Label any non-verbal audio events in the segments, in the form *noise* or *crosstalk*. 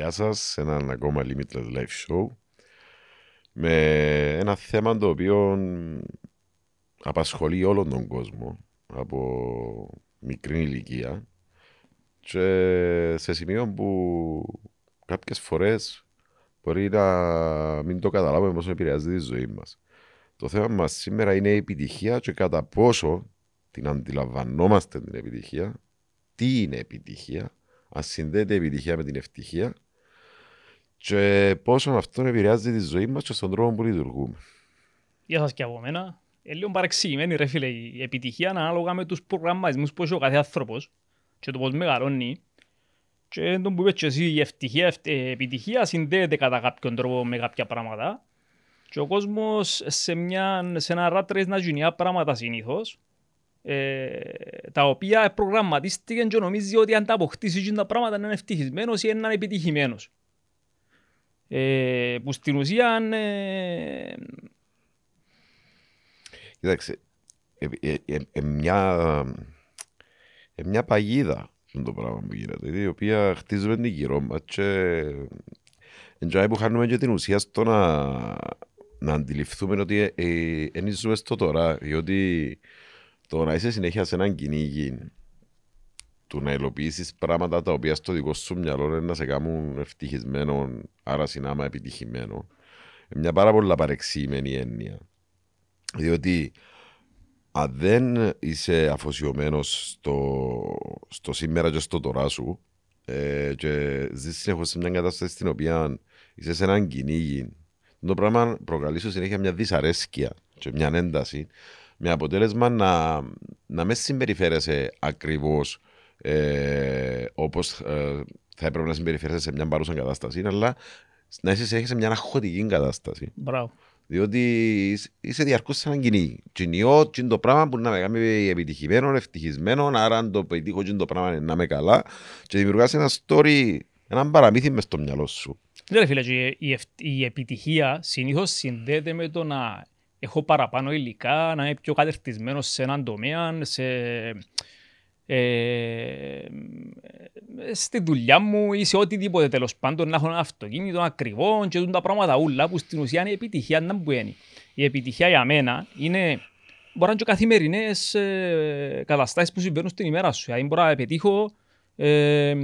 Γεια σας σε έναν ακόμα Limitless Life Show με ένα θέμα το οποίο απασχολεί όλον τον κόσμο από μικρή ηλικία και σε σημείο που κάποιες φορές μπορεί να μην το καταλάβουμε πόσο επηρεάζει τη ζωή μας. Το θέμα μας σήμερα είναι η επιτυχία και κατά πόσο την αντιλαμβανόμαστε την επιτυχία, τι είναι επιτυχία, αν συνδέεται η επιτυχία με την ευτυχία και πόσο αυτό επηρεάζει τη ζωή μας και στον τρόπο που λειτουργούμε. Γεια σας και από μένα. Ε, λίγο παρεξηγημένη ρε φίλε η επιτυχία ανάλογα με τους προγραμματισμούς που έχει ο κάθε άνθρωπος και το πώς μεγαλώνει. Και τον που είπες και εσύ η ευτυχία, ε, επιτυχία συνδέεται κατά κάποιον τρόπο με κάποια πράγματα και ο κόσμος σε, μια, σε ένα ράτρες να γίνει πράγματα συνήθως ε, τα οποία προγραμματίστηκαν και νομίζει ότι αν τα αποκτήσει τα πράγματα είναι ευτυχισμένος ή είναι επιτυχημένος. Ε, που στην ουσία... Ε... Κοιτάξτε, ε, ε, μια, μια παγίδα το πράγμα που γίνεται, η οποία χτίζουμε την γύρω μας και που χάνουμε και την ουσία στο να, να αντιληφθούμε ότι ενίζουμε στο τώρα, διότι το να είσαι συνέχεια σε έναν κυνήγι του να υλοποιήσεις πράγματα τα οποία στο δικό σου μυαλό είναι να σε κάνουν ευτυχισμένο, άρα συνάμα επιτυχημένο. Μια πάρα πολύ παρεξήμενη έννοια. Διότι αν δεν είσαι αφοσιωμένος στο, στο σήμερα και στο τώρα σου ε, και ζεις σε μια κατάσταση στην οποία είσαι σε έναν κυνήγι, το πράγμα προκαλεί σου συνέχεια μια δυσαρέσκεια και μια ένταση με αποτέλεσμα να, να μες συμπεριφέρεσαι ακριβώς ε, όπως ε, θα έπρεπε να συμπεριφέρεσαι σε μια παρούσα κατάσταση, αλλά να είσαι σε μια αγχωτική κατάσταση. Μπράβο. Διότι είσαι διαρκώ έναν κοινή. Τι είναι το πράγμα που να με κάνει επιτυχημένο, ευτυχισμένο, άρα αν το πετύχω, τι είναι το πράγμα είναι να είμαι καλά. Και δημιουργάς ένα story, έναν παραμύθι μες στο μυαλό σου. Δεν φίλε, η, η, η επιτυχία συνήθως συνδέεται με το να έχω παραπάνω υλικά, να είμαι πιο κατερτισμένος σε έναν τομέα, σε ε, στη δουλειά μου ή σε οτιδήποτε τέλος πάντων να έχω ένα αυτοκίνητο ακριβό και τα πράγματα όλα που στην ουσία είναι η επιτυχία να μπαίνει. Η επιτυχία για μένα είναι μπορεί να είναι καθημερινές ε, καταστάσεις που συμβαίνουν στην ημέρα σου. Δηλαδή, μπορώ να πετύχω ε, ε,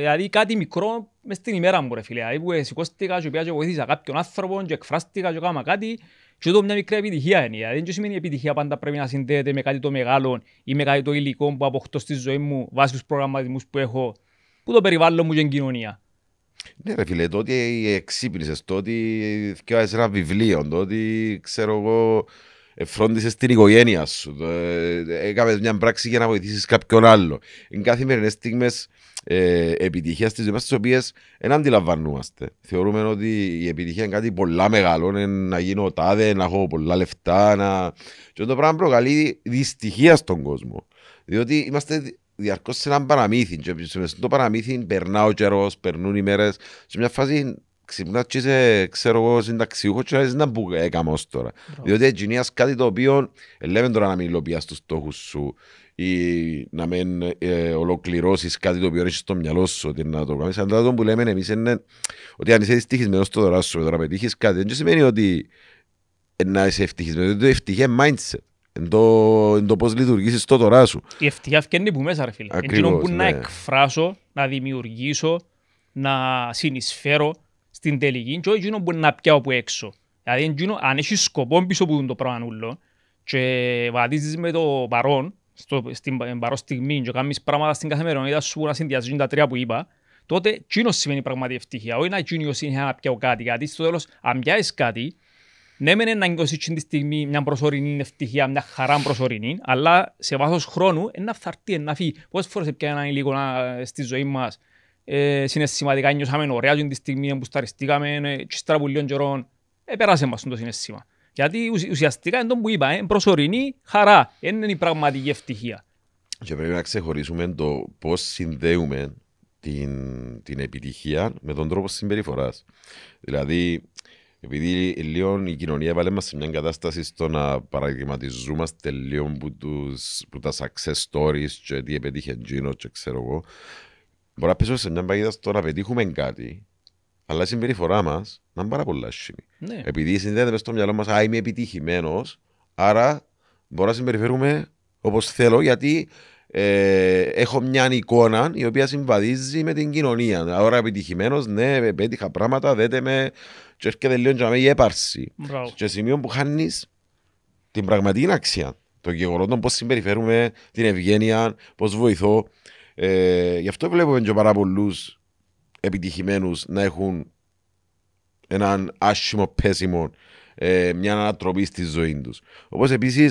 δηλαδή κάτι μικρό μέσα στην ημέρα μου, ρε φίλε. Δηλαδή, που σηκώστηκα και πήγα και βοήθησα κάποιον άνθρωπο και εκφράστηκα και κάτι και εδώ μια μικρή επιτυχία είναι. Δηλαδή, δεν σημαίνει επιτυχία πάντα πρέπει να συνδέεται με κάτι το μεγάλο ή με κάτι το υλικό που αποκτώ στη ζωή μου βάσει τους προγραμματισμούς που έχω, που το περιβάλλον μου και την κοινωνία. Ναι, ρε φίλε, τότε εξύπνησε, τότε διάβασε ένα βιβλίο, τότε ξέρω εγώ, φρόντισε την οικογένεια σου. Ε, Έκανε μια πράξη για να βοηθήσεις κάποιον άλλο. Είναι καθημερινές στιγμές ε, επιτυχίας στι δοκιμέ, τις οποίες δεν αντιλαμβανόμαστε. Θεωρούμε ότι η επιτυχία είναι κάτι πολλά μεγάλο, είναι να γίνω τάδε, να έχω πολλά λεφτά. Να... Και το πράγμα προκαλεί δυστυχία στον κόσμο. Διότι είμαστε διαρκώς σε έναν παραμύθι. Και το παραμύθι περνά ο καιρός, περνούν οι μέρες. Σε μια φάση ξυπνάς και είσαι, ξέρω εγώ, συνταξιούχος και λες να που έκαμε ε, ως τώρα. Διότι εγγυνίας κάτι το οποίο, ε, λέμε τώρα να μην υλοποιάς τους στόχους σου ή να μην ε, ολοκληρώσεις κάτι το οποίο έχεις στο μυαλό σου ότι να το κάνεις. Αλλά το που λέμε εμείς είναι ότι αν είσαι δυστυχισμένος στο τώρα σου, τώρα πετύχεις κάτι, δεν σημαίνει ότι ε, να είσαι ευτυχισμένος, διότι ευτυχία mindset. Εν το, εν το πώς λειτουργήσεις το τώρα σου. Η ευτυχία φτιάχνει που μέσα ρε φίλε. Ακριβώς, που ναι. να εκφράσω, να δημιουργήσω, να συνεισφέρω, στην τελική και όχι εκείνο που να πιάω από έξω. Δηλαδή γίνω, αν έχει σκοπό πίσω που είναι το πράγμα και βαδίζεις με το παρόν, στο, στην παρόν στιγμή και κάνεις πράγματα στην καθημερινότητα σου να συνδυάζουν τα τρία που είπα, τότε εκείνος σημαίνει πραγματική ευτυχία. Όχι να εκείνος είναι να πιάω κάτι, γιατί στο τέλος αν πιάσεις κάτι, ναι, μεν να νιώσεις τη στιγμή μια προσωρινή ευτυχία, μια χαρά προσωρινή, αλλά σε βάθος χρόνου να φθαρτεί, να φύγει. Πόσες φορές πια ένα υλικό ε, στη ζωή μας ε, συναισθηματικά νιώσαμε ωραία την στιγμή που σταριστήκαμε ε, και στρα που λίγων καιρό ε, πέρασε μας το συναισθήμα. Γιατί ουσιαστικά είναι το που είπα, προσωρινή χαρά, είναι η πραγματική ευτυχία. Και πρέπει να ξεχωρίσουμε το πώς συνδέουμε την, την επιτυχία με τον τρόπο συμπεριφοράς. Δηλαδή, επειδή λίγο η κοινωνία βάλε μας σε μια κατάσταση στο να παραδειγματιζόμαστε λίγο που, τους, που τα success stories και τι επέτυχε Gino και ξέρω εγώ Μπορεί να πέσουμε σε μια παγίδα στο να πετύχουμε κάτι, αλλά η συμπεριφορά μας να είναι πάρα πολύ σύμη. Ναι. Επειδή συνδέεται στο μυαλό μας, Α, είμαι επιτυχημένος, άρα μπορώ να συμπεριφέρουμε όπως θέλω, γιατί ε, έχω μια εικόνα η οποία συμβαδίζει με την κοινωνία. Άρα επιτυχημένος, ναι, πέτυχα πράγματα, δέτε με. Και έρχεται λίγο για η έπαρση. Σε σημείο που χάνεις την πραγματική αξία. Το γεγονό πώς συμπεριφέρουμε, την ευγένεια, πώς βοηθώ. Ε, γι' αυτό βλέπουμε και πάρα πολλού επιτυχημένους να έχουν έναν άσχημο πέσιμο, ε, μια ανατροπή στη ζωή τους. Όπως επίσης,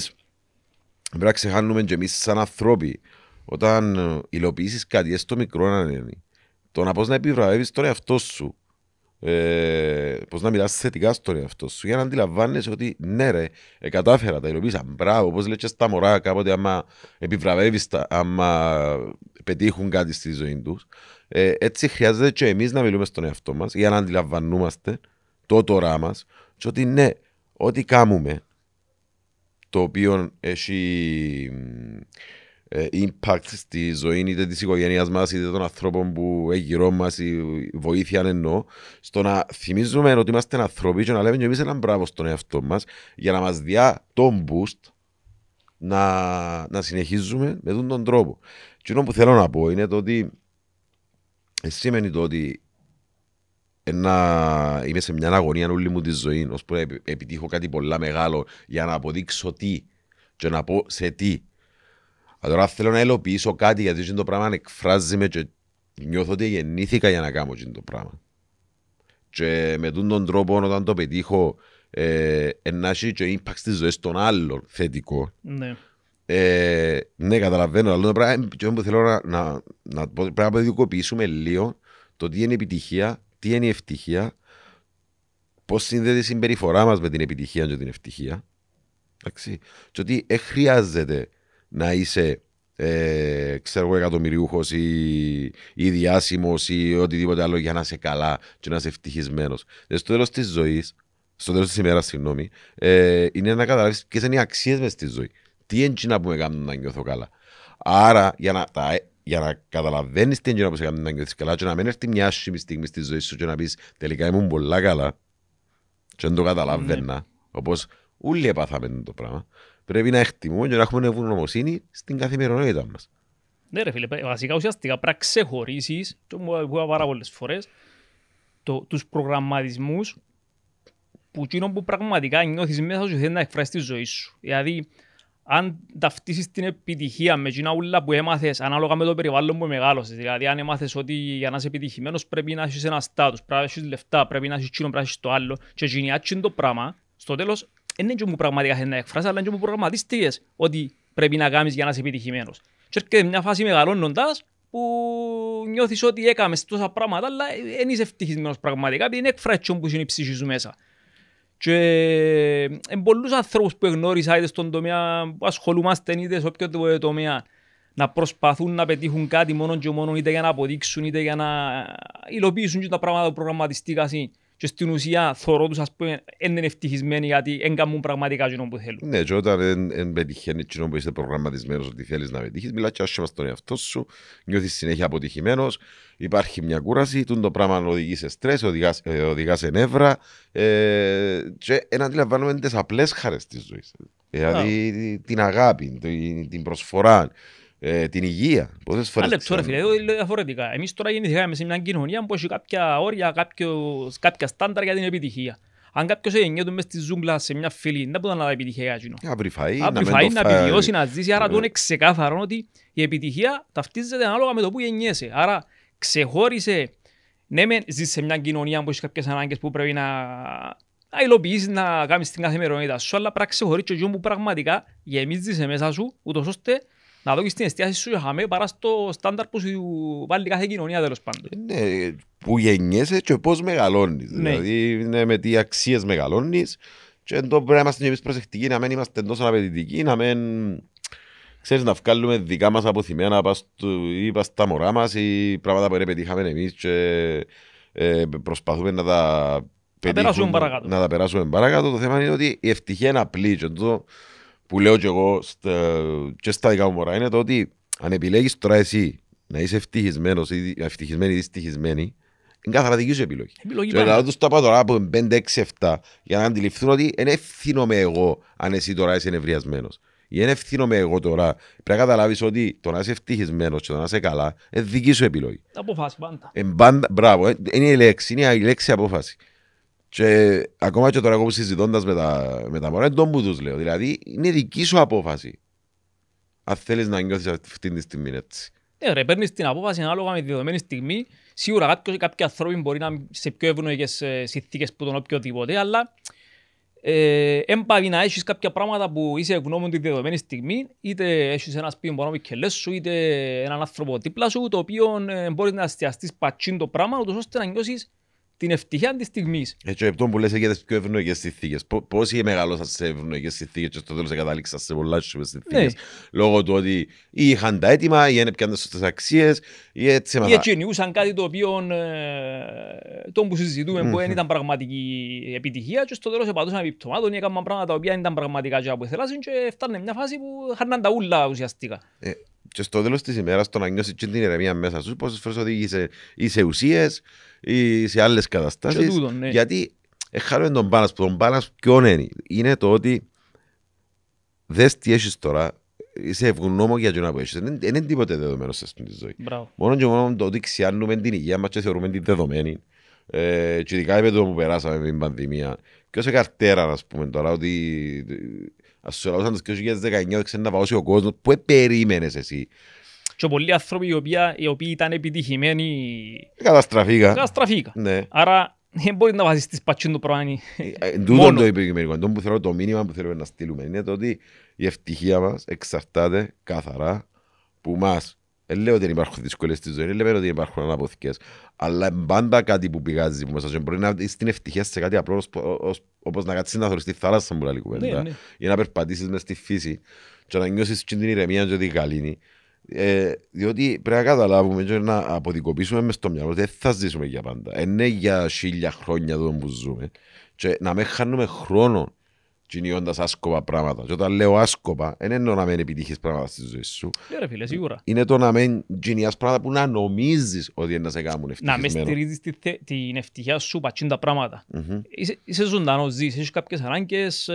πρέπει να ξεχάνουμε και εμείς σαν ανθρώποι, όταν υλοποιήσεις κάτι, έστω μικρό να είναι, το να πώ να επιβραβεύεις τον εαυτό σου ε, πώς να μιλάς θετικά στον εαυτό σου για να αντιλαμβάνεσαι ότι ναι ρε, ε, κατάφερα, τα υλοποίησα, μπράβο, όπως λέτε και στα μωρά κάποτε άμα επιβραβεύεις τα, άμα πετύχουν κάτι στη ζωή τους ε, έτσι χρειάζεται και εμείς να μιλούμε στον εαυτό μας για να αντιλαμβανούμαστε το τώρα μας και ότι ναι, ό,τι κάνουμε το οποίο έχει ε, impact στη ζωή είτε της οικογένειας μας είτε των ανθρώπων που γύρω μας, η βοήθεια εννοώ, στο να θυμίζουμε ότι είμαστε άνθρωποι και να λέμε και εμείς ένα μπράβο στον εαυτό μας για να μας διά τον boost να, να συνεχίζουμε με τον, τον τρόπο. Και αυτό που θέλω να πω είναι το ότι σημαίνει το ότι ενα είμαι σε μια αγωνία όλη μου τη ζωή, ώσπου να επιτύχω κάτι πολύ μεγάλο για να αποδείξω τι και να πω σε τι αλλά τώρα θέλω να ελοποιήσω κάτι γιατί το πράγμα εκφράζει με και νιώθω ότι γεννήθηκα για να κάνω το πράγμα. Και με τον τρόπο όταν το πετύχω ε, να έχει και impact στις ζωές των άλλων θετικό. Ναι. Ε, ναι, καταλαβαίνω, αλλά πράγμα θέλω να, να, να, πρέπει να παιδικοποιήσουμε λίγο το τι είναι επιτυχία, τι είναι ευτυχία, πώς συνδέεται η συμπεριφορά μας με την επιτυχία και την ευτυχία. Εντάξει. Και ότι ε, χρειάζεται να είσαι ε, ξέρω εγώ εκατομμυριούχος ή, ή διάσημος ή οτιδήποτε άλλο για να είσαι καλά και να είσαι ευτυχισμένος. Ε, στο τέλος της ζωής, στο τέλος της ημέρας, συγγνώμη, ε, είναι να καταλάβεις ποιες είναι οι αξίες μες στη ζωή. Τι έντυνα που με κάνουν να νιώθω καλά. Άρα, για να, τα, για να καταλαβαίνεις τι έντυνα που σε κάνουν να νιώθεις καλά, και να μην έρθει μια άσχημη στιγμή στη ζωή σου και να πεις τελικά ήμουν πολλά καλά, και δεν το καταλαβαίνα, mm. Ναι. όπως όλοι έπαθαμε το πράγμα πρέπει να εκτιμούμε και να έχουμε ευγνωμοσύνη στην καθημερινότητα μας. Ναι ρε φίλε, βασικά ουσιαστικά πρέπει να ξεχωρίσεις, το μου είπα πάρα πολλές φορές, το, τους προγραμματισμούς που εκείνο που πραγματικά νιώθεις μέσα σου θέλει να εκφράσεις τη ζωή σου. Δηλαδή, αν ταυτίσεις την επιτυχία με την αούλα που έμαθες ανάλογα με το περιβάλλον που μεγάλωσες, δηλαδή αν έμαθες ότι για να είσαι επιτυχημένος πρέπει να έχεις ένα στάτους, πρέπει να έχεις λεφτά, πρέπει να έχεις εκείνο, πρέπει να έχεις το άλλο και το πράγμα, στο τέλος είναι και μου πραγματικά θέλει να εκφράσει, αλλά είναι και μου προγραμματίστηκες ότι πρέπει να κάνεις για να είσαι επιτυχημένος. Και έρχεται μια φάση μεγαλώνοντας που νιώθεις ότι έκαμες τόσα πράγματα, αλλά δεν είσαι ευτυχισμένος πραγματικά, επειδή είναι εκφράτσιο που είναι η ψυχή σου μέσα. Και ε, πολλούς ανθρώπους που γνώρισα είτε στον τομέα που ασχολούμαστε είτε σε όποιο ε, τομέα να προσπαθούν να πετύχουν κάτι μόνο και μόνο είτε για να αποδείξουν είτε για να υλοποιήσουν και τα πράγματα που προγραμματιστήκαν και στην ουσία θωρώ τους ας πούμε είναι ευτυχισμένοι γιατί δεν κάνουν πραγματικά κοινό που θέλουν. Ναι, και όταν δεν πετυχαίνει κοινό που είσαι προγραμματισμένος ότι θέλεις να πετύχεις, μιλάς και άσχημα στον εαυτό σου, νιώθεις συνέχεια αποτυχημένος, υπάρχει μια κούραση, το πράγμα οδηγείς σε στρες, οδηγάς ε, σε νεύρα ε, και να αντιλαμβάνουμε τις απλές χαρές της ζωής. Δηλαδή yeah. την αγάπη, την προσφορά, ε, την υγεία. Πόσε φορές. Άλλε τώρα, φίλε, εδώ είναι διαφορετικά. Εμείς τώρα γεννηθήκαμε σε μια κοινωνία που έχει κάποια όρια, κάποιος, κάποια στάνταρ για την επιτυχία. Αν κάποιος έγινε μέσα στη ζούγκλα σε μια φίλη, δεν μπορεί να επιτυχία για εκείνο. Απριφαεί, Απριφαεί να, να επιβιώσει, να ζήσει. Άρα του είναι ξεκάθαρο ότι η επιτυχία ταυτίζεται ανάλογα με το που γεννιέσαι. Άρα ξεχώρισε. Ναι, με ζεις σε μια κοινωνία που έχεις κάποιες ανάγκες που πρέπει να, να υλοποιήσεις, να κάνεις την καθημερινότητα σου, αλλά πρέπει να ξεχωρίσει ο γιο που πραγματικά γεμίζει μέσα σου, ούτως ώστε να δώσεις την εστίαση σου χαμέ παρά στο στάνταρ που σου βάλει κάθε κοινωνία τέλος πάντων. Ε, ναι, που γεννιέσαι και πώς μεγαλώνεις. Ναι. Δηλαδή ναι, με τι αξίες μεγαλώνεις και εδώ πρέπει να είμαστε εμείς προσεκτικοί, να μην είμαστε τόσο απαιτητικοί, να μην... Ξέρεις να βγάλουμε δικά μας αποθυμένα ή πας στα μωρά μας ή πράγματα που πετύχαμε εμείς και ε, προσπαθούμε να τα πετύχουμε, να, τα περάσουμε παρακάτω. Το θέμα είναι ότι η ευτυχία είναι απλή και το, που λέω και εγώ στα, και στα δικά μου μωρά είναι το ότι αν επιλέγεις τώρα εσύ να είσαι ευτυχισμένος ή ευτυχισμένη ή δυστυχισμένη είναι καθαρά δική σου επιλογή. επιλογή και τους τα πάω τώρα από 5, 6, 7 για να αντιληφθούν ότι δεν ευθύνομαι εγώ αν εσύ τώρα είσαι ενευριασμένος. Ή δεν ευθύνομαι εγώ τώρα. Πρέπει να καταλάβεις ότι το να είσαι ευτυχισμένος και το να είσαι καλά είναι δική σου επιλογη. Αποφάση πάντα. Ε, μπράβο, ε, είναι η λέξη, είναι η λέξη απόφαση. Και ακόμα και τώρα, εγώ συζητώντας με, τα, με τα μωρά, δεν λέω. Δηλαδή, είναι δική σου απόφαση. Αν θέλεις να νιώθεις αυτή τη στιγμή έτσι. Ναι, ρε, παίρνεις την απόφαση ανάλογα με τη δεδομένη στιγμή. Σίγουρα κάποιος, κάποιοι άνθρωποι μπορεί να είναι σε πιο ευνοϊκές ε, συνθήκες που τον οποιοδήποτε, αλλά ε, να έχεις κάποια πράγματα που είσαι ευγνώμων τη δεδομένη στιγμή, είτε έχεις ένα σπίτι που μπορεί να σου, είτε έναν άνθρωπο δίπλα σου, το οποίο ε, μπορείς να εστιαστείς πατσίν το πράγμα, ούτως ώστε να νιώσεις την ευτυχία της στιγμής. Έτσι, ε, αυτό που λες για τι πιο ευνοϊκές συνθήκες. Πόσοι μεγαλώσαν σε ευνοϊκές συνθήκες και στο τέλος κατάληξα σε πολλά σου συνθήκες. Ναι. Λόγω του ότι ή είχαν τα έτοιμα, ή είναι πια σωστές αξίες, ή έτσι μετά. Ή έτσι εννοούσαν κάτι το οποίο. Ε, τον που συζητούμε mm-hmm. που δεν ήταν πραγματική επιτυχία, και στο τέλος επαντούσαν επιπτωμάτων ή έκαναν πράγματα τα οποία δεν ήταν πραγματικά και που θέλασαν, και φτάνανε μια φάση που χάναν τα ούλα ουσιαστικά. Ε, και στο τέλος της ημέρας, το να νιώσεις την ηρεμία μέσα σου, πόσες φορές οδήγησε ή ουσίες, ή σε άλλες καταστάσεις. Ναι. Γιατί ε, χάνουμε τον μπάλα. Τον μπάλα ποιον είναι. Είναι το ότι δες τι έχεις τώρα, είσαι ευγνώμων για τον που έχεις. Δεν είναι τίποτε δεδομένο σε αυτή τη ζωή. Μπράβο. Μόνο και μόνο το ότι ξιάνουμε την υγεία μας και θεωρούμε την δεδομένη. Ε, και ειδικά με το που περάσαμε με την πανδημία. Και όσο καρτέρα, ας πούμε τώρα, ότι ε, ας σου αν το 2019 δεν ξέρεις να παώσει ο κόσμος. Πού περίμενες εσύ και πολλοί άνθρωποι οι οποίοι, οι οποίοι ήταν επιτυχημένοι καταστραφήκα. καταστραφήκα. Ναι. Άρα δεν μπορείς να βάζεις τις πατσίες του πράγμα ε, ε, Τούτον το επικοινωνικό. Το που θέλω το μήνυμα που θέλουμε να στείλουμε είναι το ότι η ευτυχία μας εξαρτάται καθαρά που μας δεν λέω ότι υπάρχουν δυσκολίες στη ζωή, λέω ότι υπάρχουν αναποθήκε. Αλλά πάντα κάτι που πηγάζει μέσα σου. Μπορεί να είσαι στην ευτυχία σε κάτι απλό, όπως να κάτσεις να τη θάλασσα μου, κουβέντα. Ναι, ναι. Ή να περπατήσεις μες στη φύση, και να νιώσεις την ηρεμία, και την γαλήνη. Ε, διότι πρέπει να καταλάβουμε και να αποδικοποιήσουμε μες στο μυαλό ότι δεν θα ζήσουμε για πάντα. Είναι για χίλια χρόνια εδώ που ζούμε. Και να μην χάνουμε χρόνο κυνηγώντας άσκοπα πράγματα. Και όταν λέω άσκοπα, δεν εννοώ να μην επιτύχεις πράγματα στη ζωή σου. φίλε, σίγουρα. Είναι το να μην κυνηγάς πράγματα που να νομίζει ότι είναι να σε κάνουν ευτυχισμένο. Να μην στηρίζει τη, την ευτυχία σου πατσίν τα πραγματα mm-hmm. Είσαι, είσαι ζωντανός, ζεις, έχεις κάποιες ανάγκες,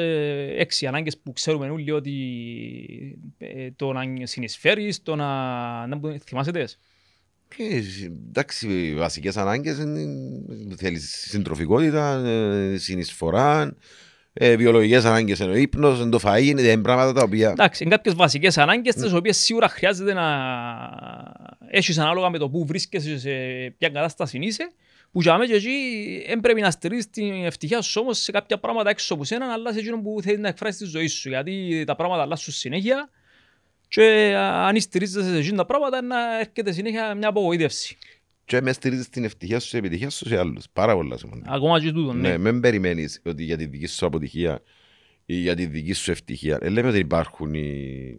έξι ανάγκε που ξέρουμε όλοι ότι ε, το να συνεισφέρει, το να... να θυμάσαι εντάξει, βασικέ ανάγκε θέλει συντροφικότητα, συνεισφορά, ε, βιολογικέ ανάγκε ο ύπνος, το φαΐ, είναι πράγματα τα οποία. Εντάξει, είναι κάποιες βασικές ανάγκες, τις οποίες σίγουρα χρειάζεται να έχεις ανάλογα με το που βρίσκεσαι, σε ποια κατάσταση είσαι. Που για μένα δεν πρέπει να στηρίζεις την ευτυχία σου όμως σε κάποια πράγματα έξω από σένα, αλλά σε εκείνο που θέλεις να εκφράσεις τη ζωή σου. Γιατί τα πράγματα αλλάζουν συνέχεια και αν στηρίζεσαι σε εκείνα τα πράγματα, να έρχεται συνέχεια μια απογοήτευση και μες στηρίζεις την ευτυχία σου, την επιτυχία σου σε άλλους. Πάρα πολλά σημαντικά. Ακόμα και τούτο. Ναι, ναι μην περιμένεις ότι για τη δική σου αποτυχία ή για τη δική σου ευτυχία. Ε, λέμε ότι υπάρχουν οι,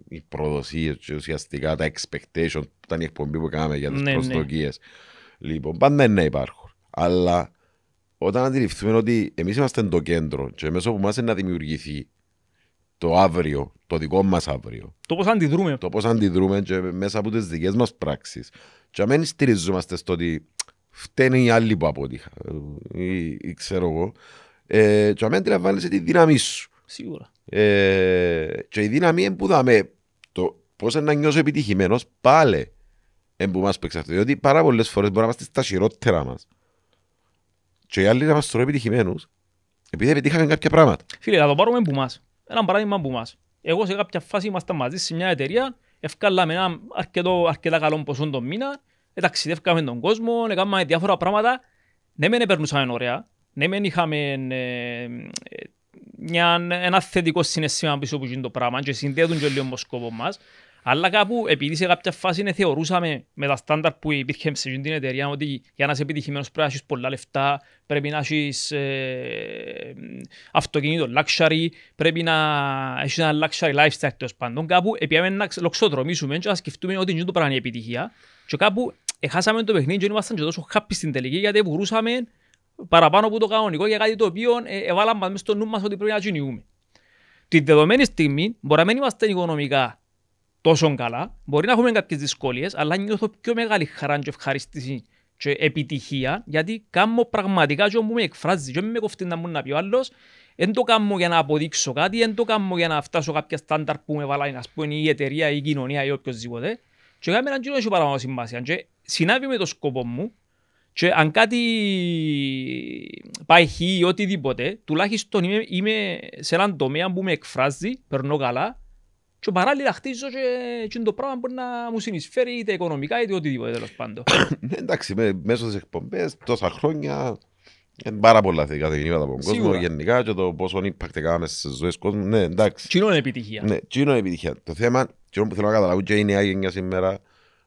οι προδοσίε ουσιαστικά τα expectation, που ήταν η εκπομπή που κάναμε για τις ναι, προσδοκίε. Ναι. Λοιπόν, πάντα είναι να υπάρχουν. Αλλά όταν αντιληφθούμε ότι εμείς είμαστε το κέντρο και μέσω μας είναι να δημιουργηθεί το αύριο, το δικό μας αύριο. Το πώς αντιδρούμε. Το πώς αντιδρούμε και μέσα από τις δικές μας πράξεις. Και αμένει στηριζόμαστε στο ότι φταίνει οι άλλοι που αποτύχα, ή, ή ξέρω εγώ. Ε, και αμένει βάλεις τη δύναμή σου. Σίγουρα. Ε, και η δύναμη που δάμε το πώς να νιώσω επιτυχημένος πάλι που μας παίξει αυτό. Διότι πάρα πολλές φορές μπορούμε να είμαστε στα χειρότερα μας. Και οι άλλοι να μας τρώει επιτυχημένους επειδή επιτύχαμε κάποια πράγματα. Φίλε, θα το πάρουμε που μας. Ένα παράδειγμα που μας. Εγώ σε κάποια φάση ήμασταν μαζί σε μια εταιρεία Ευκάλαμε ένα αρκετό, αρκετά καλό ποσό τον μήνα, ταξιδεύκαμε τον κόσμο, έκαναμε διάφορα πράγματα. Ναι, μεν περνούσαμε ωραία, ναι, μεν είχαμε ε, μια, ένα θετικό συναισθήμα πίσω από το πράγμα και συνδέεται και λίγο με σκόπο μας, αλλά κάπου επειδή σε κάποια φάση ναι, θεωρούσαμε με τα στάνταρ που υπήρχε σε την εταιρεία ότι για να είσαι επιτυχημένος πρέπει να έχεις πολλά λεφτά, πρέπει να έχεις ε, αυτοκίνητο luxury, πρέπει να έχεις ένα luxury lifestyle τέλος πάντων. Κάπου επειδή να λοξοδρομήσουμε και να σκεφτούμε ότι είναι το πράγμα η επιτυχία. Και κάπου εχάσαμε το παιχνίδι και ήμασταν και τόσο happy στην τελική γιατί μπορούσαμε παραπάνω από το κανονικό για κάτι το οποίο εβάλαμε μέσα στο νου μας ότι πρέπει να κινηθούμε. Την δεδομένη στιγμή μπορεί να μην είμαστε οικονομικά τόσο καλά. Μπορεί να έχουμε κάποιες δυσκολίες, αλλά νιώθω πιο μεγάλη χαρά και ευχαρίστηση και επιτυχία, γιατί κάνω πραγματικά και μου με εκφράζει, και με κοφτεί να μου να πει ο άλλος, δεν το κάνω για να αποδείξω κάτι, δεν το κάνω για να φτάσω κάποια στάνταρ που με βάλει, ας πούμε, η εταιρεία, η κοινωνία ή οποιοςδήποτε. Και κάνω έναν κοινό έχει παραπάνω σημασία. Και συνάβει με το σκοπό μου, και αν κάτι πάει χει ή οτιδήποτε, τουλάχιστον είμαι, είμαι σε έναν τομέα που με εκφράζει, περνώ καλά και παράλληλα χτίζω και, και το πράγμα μπορεί να μου συνεισφέρει είτε οικονομικά είτε οτιδήποτε τέλος πάντων. *coughs* Ναι, εντάξει, με, μέσω της εκπομπές τόσα χρόνια είναι πάρα πολλά θετικά τεχνήματα από τον κόσμο γενικά και το πόσο impact κάναμε στις ζωές κόσμου. Ναι, εντάξει. Τι είναι επιτυχία. Ναι, τι είναι επιτυχία. Το θέμα, και που θέλω να καταλάβω και η νέα γενιά σήμερα,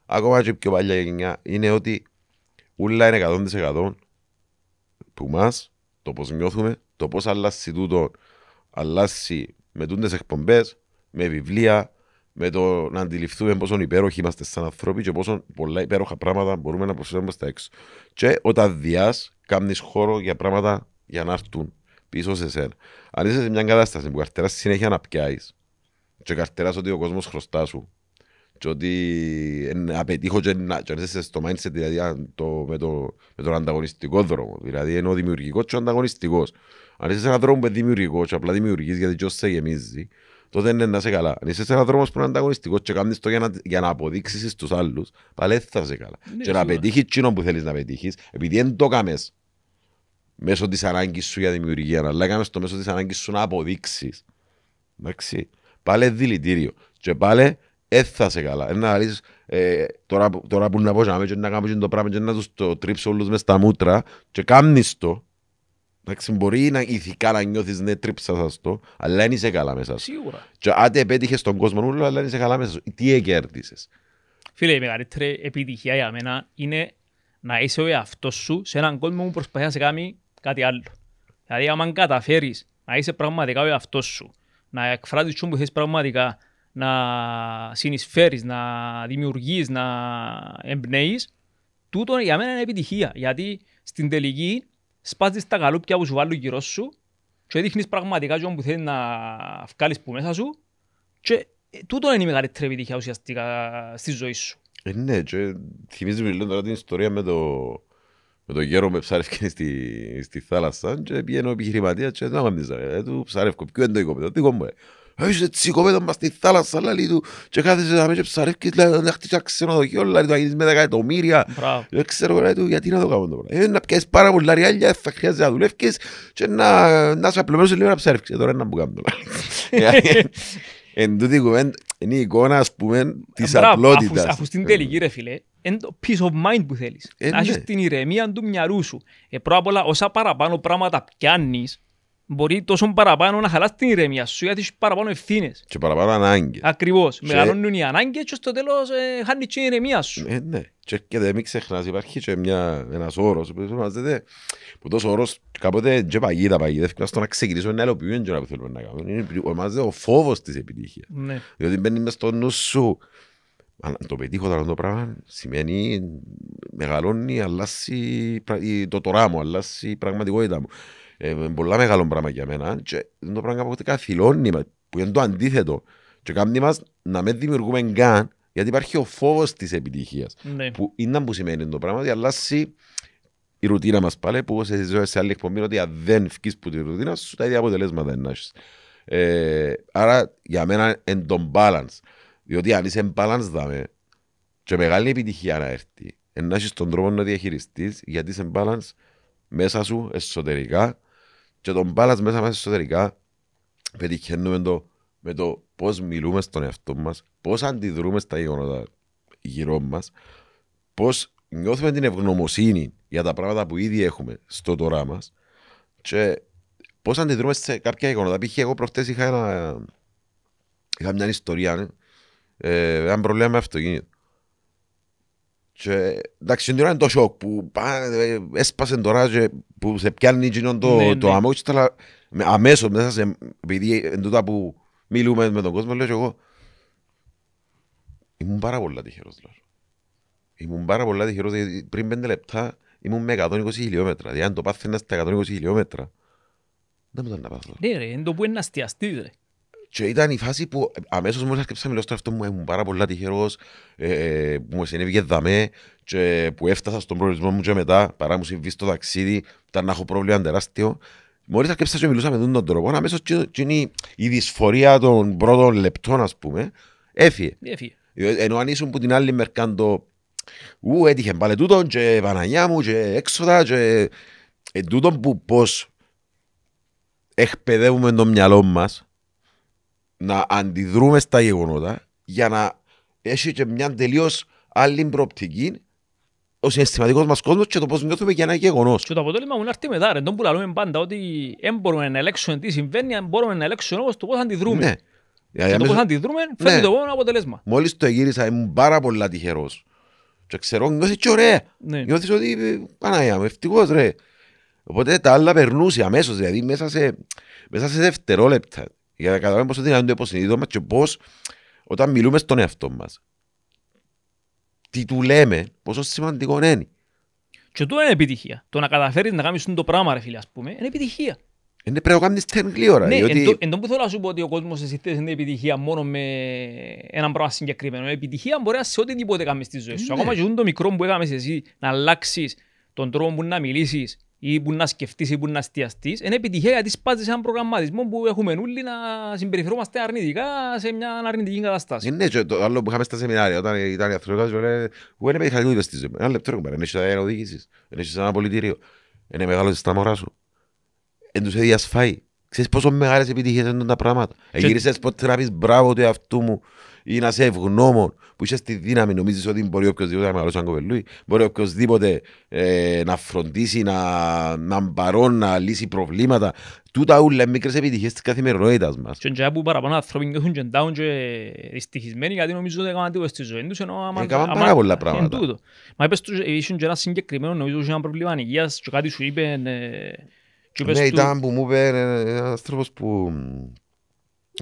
ακόμα και πιο παλιά γενιά, είναι ότι ούλα είναι 100% που μας, το πώς νιώθουμε, το πώς αλλάσει τούτο, αλλάσει με τούντες εκπομπές, με βιβλία, με το να αντιληφθούμε πόσο υπέροχοι είμαστε σαν άνθρωποι και πόσο πολλά υπέροχα πράγματα μπορούμε να προσφέρουμε στα έξω. Και όταν διάς, κάνεις χώρο για πράγματα για να έρθουν πίσω σε σένα. Αν είσαι σε μια κατάσταση που καρτέρα συνέχεια να πιάεις, και καρτέρα ότι ο κόσμος χρωστά σου, και ότι ε, απετύχω και να και είσαι στο mindset δηλαδή, το, με, το, με τον ανταγωνιστικό δρόμο. Δηλαδή ο δημιουργικός και ο ανταγωνιστικός. Αν είσαι σε έναν δρόμο δημιουργικός, και απλά δημιουργείς γιατί τόσο σε γεμίζει, τότε είναι να είσαι καλά. Αν είσαι σε έναν δρόμο που είναι ανταγωνιστικός και κάνεις το για να, για να αποδείξεις στους άλλους, πάλι θα είσαι καλά. Ναι, και να πετύχεις τσινό που θέλεις να πετύχεις, επειδή δεν το κάνεις μέσω της ανάγκης σου για δημιουργία, αλλά κάνεις το μέσω της ανάγκης σου να αποδείξεις. Εντάξει, πάλι δηλητήριο. Και πάλι έθασε καλά. Είναι να λύσεις, ε, τώρα, τώρα που να πω και να κάνω το πράγμα και να τους το τρίψω όλους μες στα μούτρα και κάνεις το, Εντάξει, μπορεί να ηθικά να νιώθεις ναι, τρίψα σα το, αλλά δεν είσαι καλά μέσα σου. Σίγουρα. Και άντε επέτυχες τον κόσμο αλλά δεν είσαι καλά μέσα σου. Τι έκερδισε. Φίλε, η μεγαλύτερη επιτυχία για μένα είναι να είσαι ο εαυτός σου σε έναν κόσμο που προσπαθεί να σε κάνει κάτι άλλο. Δηλαδή, αν καταφέρεις να είσαι πραγματικά ο εαυτός σου, να εκφράζεις που θες πραγματικά, να συνεισφέρεις, να δημιουργείς, να εμπνέεις, τούτο για μένα είναι επιτυχία. Γιατί στην τελική σπάζεις τα γαλούπια που σου βάλουν γύρω σου και δείχνεις πραγματικά ό,τι που θέλεις να βγάλεις που μέσα σου και τούτο είναι η μεγαλύτερη επιτυχία ουσιαστικά στη ζωή σου. Ε, ναι, και θυμίζουμε τώρα την ιστορία με το, με το γέρο με ψάρευκε στη, στη θάλασσα και πήγαινε ο επιχειρηματίας και δεν αμαντίζαμε. Ε, του ψάρευκο, ποιο είναι το οικόπεδο, τι Έχεις τσικόπεδο μας στη θάλασσα λαλί του και κάθεσαι να με και ψαρεύκεις να χτίσεις ξενοδοχείο λαλί του να με δεκατομμύρια. δεν ξέρω λαλί του γιατί να το κάνω το πράγμα ε, να πιάσεις πάρα πολλά ριάλια θα χρειάζεται να δουλεύκεις και να, να σε λίγο να ψαρεύκεις τώρα να μου κάνω το *laughs* Εν τούτη κουβέντα είναι η εικόνα ας πούμε της ε, απλότητας Αφού στην τελική ρε φίλε είναι το peace of mind που θέλεις ε, Να έχεις ναι. την ηρεμία του μυαλού σου Πρώτα απ' όλα όσα παραπάνω πράγματα πιάνεις μπορεί τόσο παραπάνω να χαλάσει την ηρεμία σου γιατί έχεις παραπάνω ευθύνες. Και παραπάνω ανάγκες. Ακριβώς. Και... Μεγαλώνουν οι ανάγκες και στο τέλος ε, χάνεις την ηρεμία σου. Ε, ναι. Και δεν μην ξεχνάς, υπάρχει και μια, ένας όρος που ονομάζεται. Που τόσος όρος κάποτε και παγίδα παγιδεύει. στο να ξεκινήσω να άλλο να θέλουμε να κάνουμε. Είναι, ο φόβος της επιτυχίας. Ναι. Διότι μπαίνει μέσα στο νου σου. Αν το πετύχω τώρα το πράγμα σημαίνει μεγαλώνει, το, η πραγματικότητα μου είναι πολλά μεγάλο πράγμα για μένα και το πράγμα που θυλώνει που είναι το αντίθετο. Και κάνει μας να μην δημιουργούμε καν, γιατί υπάρχει ο φόβος της επιτυχίας. Ναι. Που είναι που σημαίνει το πράγμα, ότι αλλάζει η ρουτίνα μας πάλι, που σε ζω σε άλλη εκπομπή, ότι αν δεν φκείς που τη ρουτίνα σου, τα ίδια αποτελέσματα δεν έχεις. Ε, άρα για μένα είναι το balance. Διότι αν είσαι balance δάμε, και μεγάλη επιτυχία να έρθει, να έχεις τον τρόπο να διαχειριστείς, γιατί είσαι balance μέσα σου εσωτερικά και τον μπάλας μέσα μας εσωτερικά πετυχαίνουμε με το πώς μιλούμε στον εαυτό μας, πώς αντιδρούμε στα γεγονότα γύρω μας, πώς νιώθουμε την ευγνωμοσύνη για τα πράγματα που ήδη έχουμε στο τώρα μας και πώς αντιδρούμε σε κάποια γεγονότα. Π.χ. εγώ προχτές είχα, ένα, είχα μια ιστορία, ναι. ε, ένα πρόβλημα με αυτοκίνητο εντάξει, είναι το σοκ που ε, έσπασε το και που σε πιάνει εκείνο το, ναι, το ναι. άμα αλλά αμέσως μέσα σε, επειδή εν τούτα που μιλούμε με τον κόσμο λέω και εγώ ήμουν πάρα πολλά τυχερός δηλαδή. Ήμουν πάρα πολλά τυχερός πριν πέντε λεπτά ήμουν με 120 χιλιόμετρα δηλαδή αν το πάθαινας στα 120 χιλιόμετρα δεν μου ήταν να πάθω. είναι το που είναι και ήταν η φάση που αμέσως μόλις άρχισα να μιλώ στον εαυτό μου, ήμουν ε, πάρα πολύ τυχερό ε, ε, που μου συνέβη και δαμέ και που έφτασα στον προορισμό μου και μετά, παρά μου συμβεί στο ταξίδι, ήταν να έχω πρόβλημα τεράστιο. Μόλις άρχισα και μιλούσα με τον, τον τρόπο, αμέσως η, η δυσφορία των πρώτων λεπτών, ας πούμε, έφυγε. έφυγε. Ε, ενώ αν ήσουν που την άλλη μερκάν το ου, έτυχε πάλι τούτο, και Παναγιά μου και έξοδα και ε, τούτον που πώς εκπαιδεύουμε το μυαλό μας να αντιδρούμε στα γεγονότα για να έχει και μια τελείως άλλη προοπτική ο συναισθηματικός μας κόσμος και το πώς νιώθουμε για ένα γεγονός. Και το αποτέλεσμα μου να έρθει μετά. Τον που λέμε πάντα ότι δεν μπορούμε να ελέγξουμε τι συμβαίνει, αν μπορούμε να ελέγξουμε όμως το πώς αντιδρούμε. Ναι. Και το πώς αντιδρούμε ναι. φέρνει ναι. το επόμενο αποτέλεσμα. Μόλις το γύρισα, ήμουν πάρα πολύ τυχερός. Και ξέρω, νιώθεις και ωραία. Ναι. Νιώθεις ότι ε, Παναγία μου, ευτυχώς ρε. Οπότε τα άλλα περνούσε αμέσως, δηλαδή μέσα σε, μέσα σε δευτερόλεπτα. Για να καταλάβουμε πόσο δυνατόν το υποσυνείδητο μας και πώς όταν μιλούμε στον εαυτό μας. Τι του λέμε, πόσο σημαντικό είναι. Και αυτό είναι επιτυχία. Το να καταφέρεις να κάνεις το πράγμα, ρε φίλε, ας πούμε, είναι επιτυχία. Είναι πρέπει να κάνεις την γλύωρα. Ναι, εν, τω που θέλω να σου πω ότι ο κόσμος θέση είναι επιτυχία μόνο με έναν πράγμα συγκεκριμένο. Επιτυχία μπορεί να σε οτιδήποτε κάνεις στη ζωή σου. Ναι. Ακόμα και το μικρό που έκαμες εσύ να αλλάξεις τον τρόπο που να μιλήσεις, ή που να σκεφτείς ή που να εστιαστείς, είναι επιτυχία γιατί σπάζεις έναν προγραμματισμό που έχουμε όλοι να συμπεριφερόμαστε αρνητικά σε μια αρνητική κατάσταση. Είναι και το άλλο που είχαμε στα σεμινάρια, όταν ήταν η αυτοκρατάς, λένε «Εγώ είναι πέτυχα τίποτα ένα λεπτό ρε δεν έχεις ένα οδήγησης, έχεις ένα πολιτήριο, είναι μεγάλος στα μωρά σου, εν τους έδιας φάει». Ξέρεις πόσο μεγάλες επιτυχίες είναι τα πράγματα. Εγύρισες πότε να πεις «Μπράβο του εαυτού μου, ή να είσαι ευγνώμων που είσαι στη δύναμη, νομίζεις ότι μπορεί οποιοδήποτε να μεγαλώσει ένα κοπελούι, μπορεί οποιοδήποτε ε, να φροντίσει, να, να μπαρών, να λύσει προβλήματα. Τούτα ούλα μικρές επιτυχίες της καθημερινότητας μας. Και τζιά που παραπάνω άνθρωποι νιώθουν και ντάουν και δυστυχισμένοι γιατί νομίζω ότι έκαναν τίποτα στη ζωή τους. Ε, έκαναν πάρα πολλά πράγματα. Μα είπες τους, ε, ήσουν και ένας συγκεκριμένος, νομίζω ότι ένα πρόβλημα ανοιγεία και κάτι σου είπε. Ε, ναι, ήταν που μου είπε ένας άνθρωπος που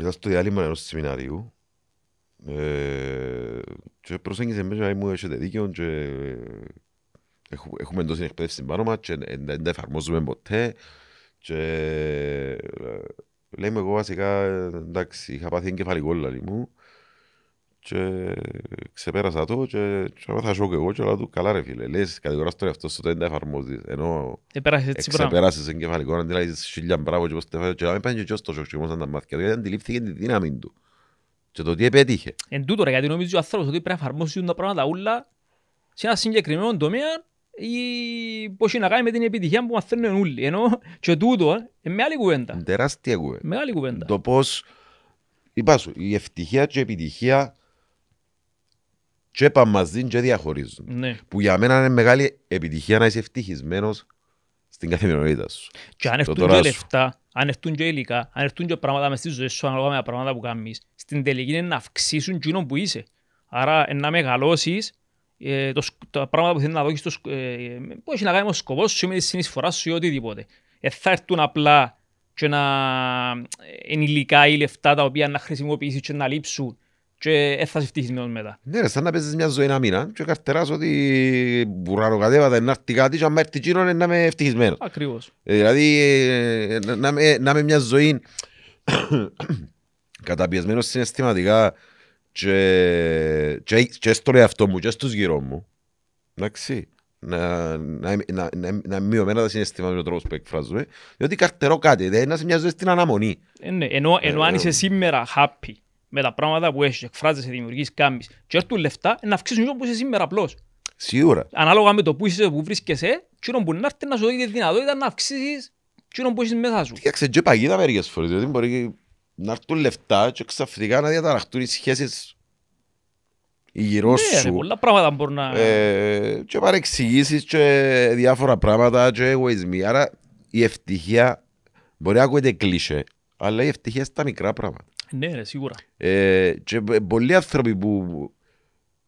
ήταν στο διάλειμμα ενός σεμιναρίου ε, και προσέγγισε μέσα μου, έχετε δίκιο και έχουμε τόση εκπαίδευση στην πάνω μας και δεν τα εφαρμόζουμε ποτέ και ε, λέμε εγώ βασικά εντάξει είχα πάθει εγκεφαλικό λαλί μου και ξεπέρασα το και, και θα σώκω εγώ και λέω καλά ρε φίλε λες κατηγοράς τώρα εαυτό δεν τα εφαρμόζεις ενώ ξεπέρασες εγκεφαλικό να αντιλάζεις χίλια μπράβο και πώς τα φέρω και λέμε πάνε και τόσο και όμως να τα μάθηκε γιατί αντιλήφθηκε τη δύναμη του και το τι επέτυχε. Εν τούτο ρε, γιατί νομίζει ο άνθρωπος ότι πρέπει να εφαρμόσει τα πράγματα όλα σε ένα συγκεκριμένο τομέα ή πώς να κάνει με την επιτυχία που μαθαίνουν όλοι. Ενώ και τούτο ε, με άλλη κουβέντα. Τεράστια κουβέντα. Μεγάλη κουβέντα. Το πώς. Είπα σου, η ευτυχία και η επιτυχία και είπα μαζί και διαχωρίζουν. Ναι. Που για μένα είναι μεγάλη επιτυχία να είσαι ευτυχισμένος στην καθημερινότητα σου. Και αν έρθουν και λεφτά, αν έρθουν και υλικά, αν έρθουν και πράγματα μες στη ζωή σου, ανάλογα με τα πράγματα που κάνεις, στην τελική είναι να αυξήσουν τσίνο που είσαι. Άρα να μεγαλώσεις ε, τα πράγματα που θέλεις να δώσεις, το, ε, που έχει να κάνει με το σκοπό σου, με τη συνεισφορά σου ή οτιδήποτε. Ε, θα έρθουν απλά και να είναι υλικά ή λεφτά τα οποία να χρησιμοποιήσεις και να λείψουν και ε, ε θα σε ευτυχισμένος μετά. Ναι, ρε, σαν να παίζεις μια ζωή ένα μήνα και καρτεράς ότι μπουραροκατέβατα να έρθει κάτι και αν έρθει είναι να είμαι ευτυχισμένος. Ακριβώς. Ε, δηλαδή ε, να, να, να, να είμαι μια ζωή καταπιεσμένος συναισθηματικά και, και, και στον εαυτό μου και στους γύρω μου. Εντάξει. Να, να, μειωμένα τα συναισθηματικά με τον τρόπος που εκφράζομαι, διότι καρτερώ κάτι, δεν δηλαδή να σε μοιάζω στην αναμονή. Ε, ναι, ε, ενώ, αν είσαι ε, σήμερα happy με τα πράγματα που έχεις, εκφράζεσαι, δημιουργείς, κάνεις και έρθουν λεφτά, να αυξήσουν όσο που είσαι σήμερα απλώς. Σίγουρα. Ανάλογα με το που είσαι, που βρίσκεσαι, κύριο που να έρθει να σου δώσει τη δυνατότητα να αυξήσεις κοινό που έχεις μέσα σου. και παγίδα μερικές φορές, διότι μπορεί να έρθουν λεφτά και ξαφνικά να διαταραχτούν οι σχέσεις οι γύρω ναι, σου. Ναι, πολλά πράγματα μπορούν να... Ε, και παρεξηγήσεις και διάφορα πράγματα και εγωισμοί. Άρα η ευτυχία μπορεί να ακούγεται κλίσε, αλλά η ευτυχία στα μικρά πράγματα. Ναι, ρε, σίγουρα. Ε, και πολλοί άνθρωποι που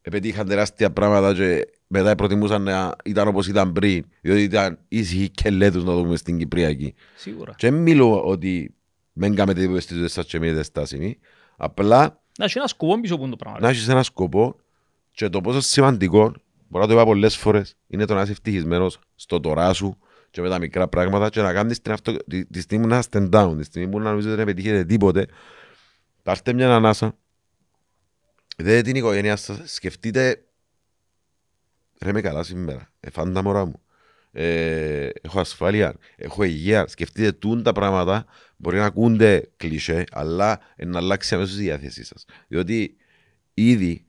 επετύχαν τεράστια πράγματα και μετά προτιμούσαν να ήταν όπως ήταν πριν, διότι ήταν ήσυχοι και λέτους να δούμε στην Κυπριακή. Σίγουρα. Και μιλώ ότι δεν κάνουμε τίποτα στις δουλειές σας και μείνετε στάσιμοι. Απλά... Να έχει ένα σκοπό πίσω από το πράγμα. Να έχεις ένα σκοπό και το πόσο σημαντικό, μπορώ να το είπα πολλές φορές, είναι το να είσαι ευτυχισμένος στο τώρα σου και με τα μικρά πράγματα και να κάνεις την αυτο... τη, στιγμή που να stand down, τη στιγμή που να νομίζω ότι δεν επιτύχετε τίποτε. Πάρτε μια ανάσα, δείτε την οικογένειά σας, σκεφτείτε ρε με καλά σήμερα, εφάντα μωρά μου ε, έχω ασφάλεια, έχω υγεία. Σκεφτείτε τούν τα πράγματα. Μπορεί να ακούνται κλισέ, αλλά να αλλάξει αμέσως η διάθεσή σας. Διότι ήδη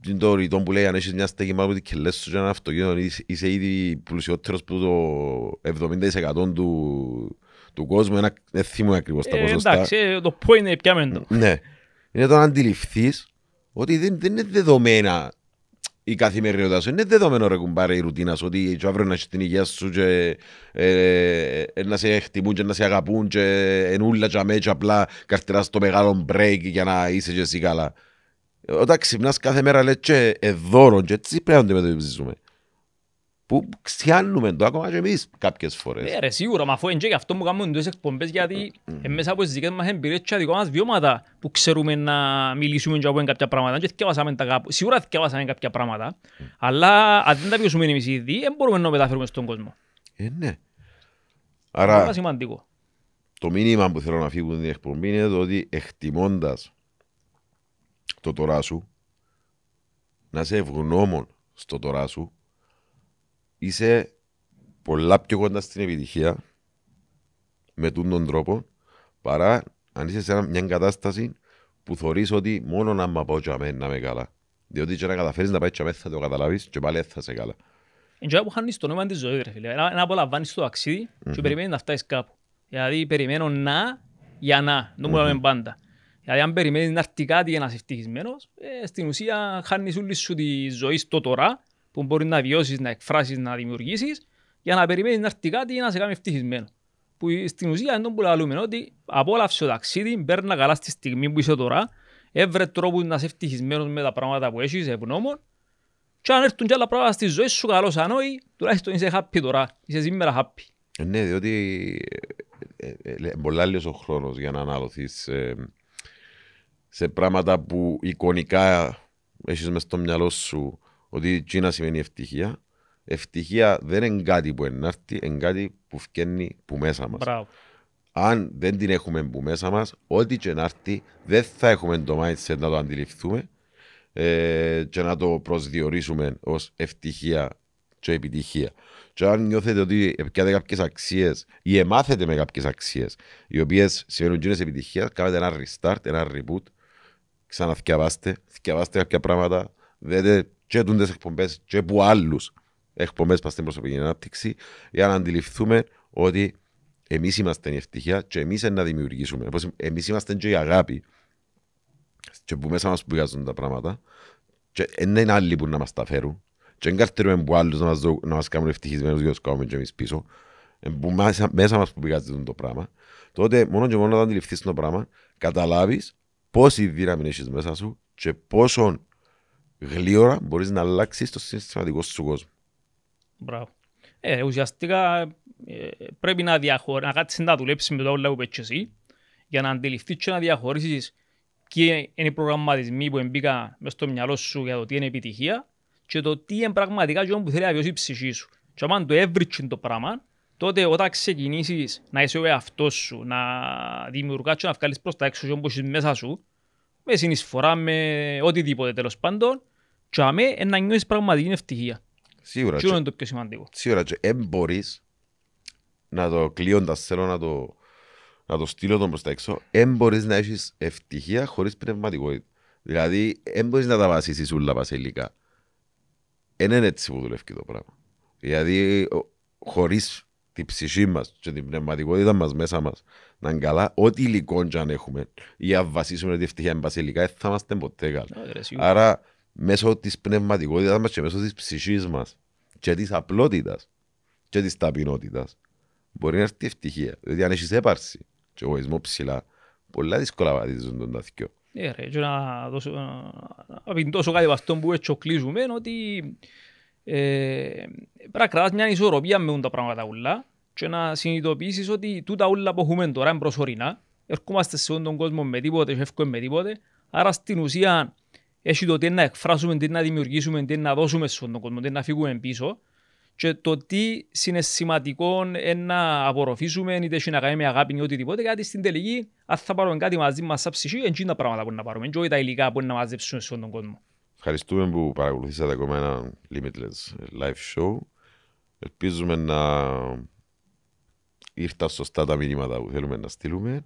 την το ρητό που λέει αν έχεις μια στέγη μάρου και λες σου ένα αυτοκίνητο είσαι ήδη πλουσιότερος που το 70% του, του κόσμου ένα θύμα ακριβώς τα ε, ποσοστά. Εντάξει, ε, το πού είναι πια μέντο. Ναι. Είναι το να αντιληφθείς ότι δεν, δεν είναι δεδομένα η καθημερινότητα σου. Είναι δεδομένο ρε κουμπάρε η ρουτίνα σου ότι και αύριο να είσαι στην υγεία σου και ε, ε, να σε χτυπούν και να σε αγαπούν και ούλα και αμέ και απλά καρτεράς το μεγάλο break για να είσαι και εσύ καλά. Ε, όταν ξυπνάς κάθε μέρα λέει, και εδώρον και έτσι πρέπει να αντιμετωπίζουμε που ξιάνουμε το ακόμα και εμείς κάποιες φορές. Ναι ρε σίγουρα, μα αφού είναι και αυτό που κάνουμε εντός εκπομπές γιατί mm. μέσα από τις δικές μας εμπειρίες και δικό μας βιώματα που ξέρουμε να μιλήσουμε και από κάποια πράγματα και θυκευάσαμε τα κάπου, σίγουρα θυκευάσαμε κάποια πράγματα mm. αλλά αν δεν τα βιώσουμε εμείς ήδη δεν μπορούμε να μεταφέρουμε στον κόσμο. Ε, ναι. Άρα είναι σημαντικό. το μήνυμα που θέλω να φύγουν την εκπομπή είναι το ότι εκτιμώντας το τώρα σου να είσαι ευγνώμων στο τώρα σου είσαι πολλά πιο κοντά στην επιτυχία με τον τρόπο παρά αν είσαι σε μια κατάσταση που θεωρείς ότι μόνο να μ' πω και να είμαι καλά. Διότι και να καταφέρεις να πάεις και θα το καταλάβεις και πάλι θα είσαι καλά. Είναι που χάνεις το νόημα της ζωής ρε φίλε. Να απολαμβάνεις το ταξίδι mm-hmm. και περιμένεις να φτάσεις κάπου. Δηλαδή περιμένω να για να, δεν μου λέμε πάντα. Δηλαδή αν περιμένεις να έρθει κάτι για να είσαι ευτυχισμένος, ε, στην ουσία χάνεις όλη σου τη ζωή στο τώρα που μπορεί να βιώσεις, να εκφράσεις, να δημιουργήσεις, για να περιμένεις να έρθει κάτι ή να σε κάνει ευτυχισμένος. Που στην ουσία είναι που λέμε ότι απόλαυσε το ταξίδι, μπέρνα καλά στη στιγμή που είσαι τώρα, έβρε τρόπο να είσαι ευτυχισμένος με τα πράγματα που έχεις, ευγνώμων. Και αν έρθουν και άλλα πράγματα στη ζωή σου, καλώ αν όχι, τουλάχιστον είσαι happy τώρα, είσαι σήμερα happy. Ε, ναι, διότι ε, ε, πολλά λίγο ο χρόνος για να αναλωθεί σε, πράγματα που εικονικά έχεις μες στο μυαλό σου ότι Κίνα σημαίνει ευτυχία. Ευτυχία δεν είναι κάτι που ενάρτη, είναι κάτι που φτιάχνει που μέσα μας. Αν δεν την έχουμε που μέσα μας, ό,τι και να έρθει, δεν θα έχουμε το mindset να το αντιληφθούμε ε, και να το προσδιορίσουμε ως ευτυχία και επιτυχία. Και αν νιώθετε ότι πιάτε κάποιες αξίες ή εμάθετε με κάποιες αξίες, οι οποίες σημαίνουν είναι επιτυχία, κάνετε ένα restart, ένα reboot, ξαναθιαβάστε, θιαβάστε κάποια πράγματα, Δέτε και τούντες εκπομπές και που άλλους εκπομπές πας στην προσωπική ανάπτυξη για να αντιληφθούμε ότι εμείς είμαστε η ευτυχία και εμείς να δημιουργήσουμε. Εμείς είμαστε και η αγάπη και που μέσα μας πηγάζουν τα πράγματα και δεν είναι άλλοι που να μας τα φέρουν και δεν καρτήρουμε που άλλους να μας, δω, να μας κάνουν ευτυχισμένους για να τους κάνουμε και εμείς πίσω που μέσα, μέσα μας που πηγάζουν το πράγμα τότε μόνο και μόνο να αντιληφθείς το πράγμα καταλάβεις πόση δύναμη έχεις μέσα σου και πόσον γλίωρα μπορείς να αλλάξεις το συστηματικό σου κόσμο. Μπράβο. Ε, ουσιαστικά ε, πρέπει να, διαχωρ... να κάτσεις να δουλέψεις με το όλα που πέτσε εσύ για να αντιληφθείς και να διαχωρίσεις και είναι οι προγραμματισμοί που μπήκα μέσα στο μυαλό σου για το τι είναι επιτυχία και το τι είναι πραγματικά και που θέλει να βιώσει η ψυχή σου. Και αν το έβριξε το πράγμα, τότε όταν ξεκινήσεις να είσαι ο εαυτός σου, να δημιουργάς και να βγάλεις προς τα έξω και όπως μέσα σου, με συνεισφορά, με οτιδήποτε τέλος πάντων, και αμέ να νιώσεις πραγματική ευτυχία. Σίγουρα. Τι είναι το πιο σημαντικό. Σίγουρα και Εν μπορείς να το κλείοντας, θέλω να το, να το στείλω τον προς τα έξω, εν μπορείς να έχεις ευτυχία χωρίς πνευματικότητα. Δηλαδή, εν μπορείς να τα βασίσεις όλα βασιλικά. Εν είναι έτσι που δουλεύει το πράγμα. Δηλαδή, χωρίς τη ψυχή μας και την πνευματικότητα μας μέσα μας να είναι καλά, ό,τι υλικό και αν έχουμε ή αν βασίσουμε ότι η ευτυχία ευτυχια βασιλικά, θα είμαστε ποτέ καλά. Άρα, μέσω της πνευματικότητας μας και μέσω της ψυχής μας και της απλότητας και της ταπεινότητας μπορεί να έρθει η ευτυχία. Δηλαδή, αν έχεις έπαρση και εγωισμό ψηλά, πολλά δύσκολα τον Ε, ρε, και να, δώσω, να, να, να, να, να, να, να, ε, πρέπει να κρατάς μια ισορροπία με τα πράγματα ούλα και να συνειδητοποιήσεις ότι τούτα ούλα που έχουμε τώρα είναι προσωρινά. Ερχόμαστε σε όλον τον κόσμο με τίποτε, εύκολα με τίποτε. Άρα στην ουσία έχει το τι να εκφράσουμε, τι να δημιουργήσουμε, τι να δώσουμε σε όλον τον κόσμο, τι να φύγουμε πίσω και το τι συναισθηματικό να απορροφήσουμε, είτε έχει να κάνει με αγάπη ή οτιδήποτε, γιατί στην τελική, αν θα πάρουμε κάτι μαζί μας σαν ψυχή, είναι τα πράγματα που να πάρουμε, και όχι τα υλικά που να μαζέψουμε σε όλον τον κόσμο. Ευχαριστούμε που παρακολουθήσατε ακόμα ένα Limitless live show. Ελπίζουμε να ήρθαν σωστά τα μηνύματα που θέλουμε να στείλουμε.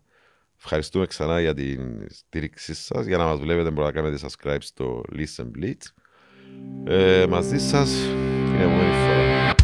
Ευχαριστούμε ξανά για την στήριξή σας. Για να μας βλέπετε, μπορείτε να κάνετε subscribe στο Listen Blitz. Ε, μαζί σας την επόμενη